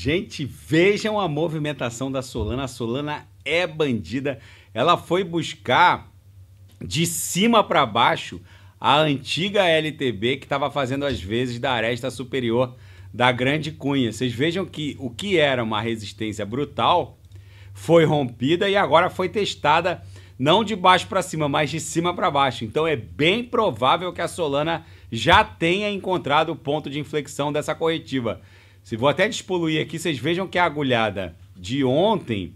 Gente, vejam a movimentação da Solana. A Solana é bandida. Ela foi buscar de cima para baixo a antiga LTB que estava fazendo as vezes da aresta superior da Grande Cunha. Vocês vejam que o que era uma resistência brutal foi rompida e agora foi testada não de baixo para cima, mas de cima para baixo. Então é bem provável que a Solana já tenha encontrado o ponto de inflexão dessa corretiva. Se vou até despoluir aqui, vocês vejam que a agulhada de ontem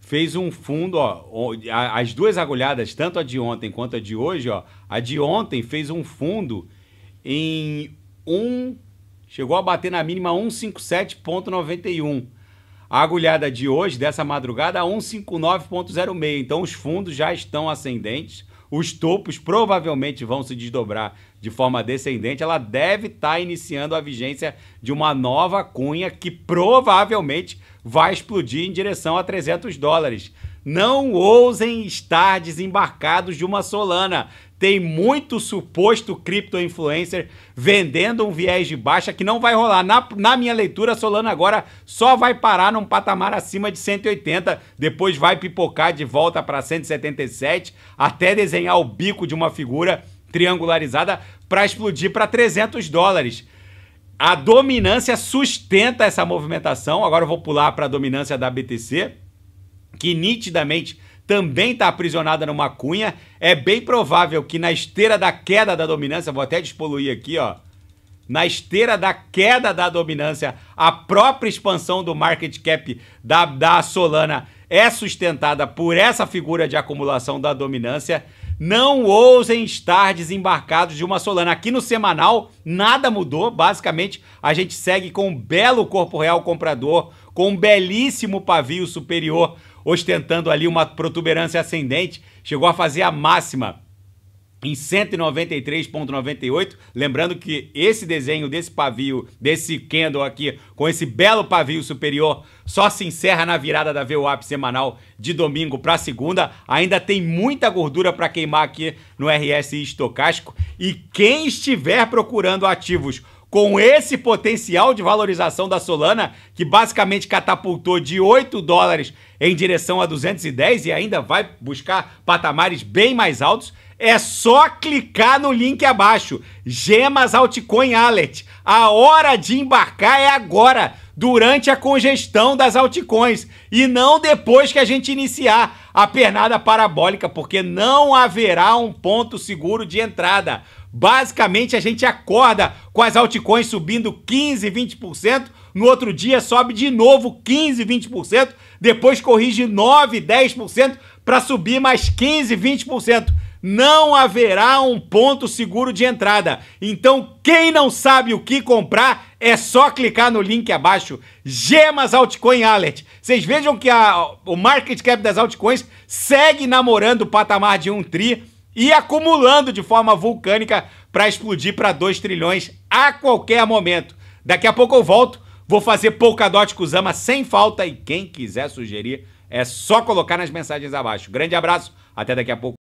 fez um fundo, ó, as duas agulhadas, tanto a de ontem quanto a de hoje, ó, a de ontem fez um fundo em 1, um, chegou a bater na mínima 157.91. A agulhada de hoje, dessa madrugada, 159.06. Então os fundos já estão ascendentes os topos provavelmente vão se desdobrar de forma descendente, ela deve estar tá iniciando a vigência de uma nova cunha que provavelmente vai explodir em direção a 300 dólares. Não ousem estar desembarcados de uma Solana. Tem muito suposto cripto influencer vendendo um viés de baixa que não vai rolar. Na, na minha leitura, a Solana agora só vai parar num patamar acima de 180, depois vai pipocar de volta para 177, até desenhar o bico de uma figura triangularizada para explodir para 300 dólares. A dominância sustenta essa movimentação. Agora eu vou pular para a dominância da BTC que nitidamente também está aprisionada numa cunha. É bem provável que na esteira da queda da dominância, vou até despoluir aqui, ó. Na esteira da queda da dominância, a própria expansão do market cap da, da Solana é sustentada por essa figura de acumulação da dominância. Não ousem estar desembarcados de uma Solana. Aqui no semanal, nada mudou. Basicamente, a gente segue com um belo corpo real comprador, com um belíssimo pavio superior ostentando ali uma protuberância ascendente, chegou a fazer a máxima em 193.98, lembrando que esse desenho desse pavio, desse candle aqui, com esse belo pavio superior, só se encerra na virada da VWAP semanal de domingo para segunda. Ainda tem muita gordura para queimar aqui no RSI estocástico e quem estiver procurando ativos com esse potencial de valorização da Solana, que basicamente catapultou de 8 dólares em direção a 210 e ainda vai buscar patamares bem mais altos, é só clicar no link abaixo. Gemas Altcoin Alert. A hora de embarcar é agora, durante a congestão das altcoins e não depois que a gente iniciar a pernada parabólica, porque não haverá um ponto seguro de entrada. Basicamente, a gente acorda com as altcoins subindo 15, 20%, no outro dia sobe de novo 15, 20%, depois corrige 9, 10% para subir mais 15, 20%. Não haverá um ponto seguro de entrada. Então, quem não sabe o que comprar, é só clicar no link abaixo. Gemas Altcoin Alert. Vocês vejam que a, o market cap das altcoins segue namorando o patamar de um tri e acumulando de forma vulcânica para explodir para 2 trilhões a qualquer momento. Daqui a pouco eu volto, vou fazer Polkadot Kuzama sem falta e quem quiser sugerir é só colocar nas mensagens abaixo. Grande abraço, até daqui a pouco.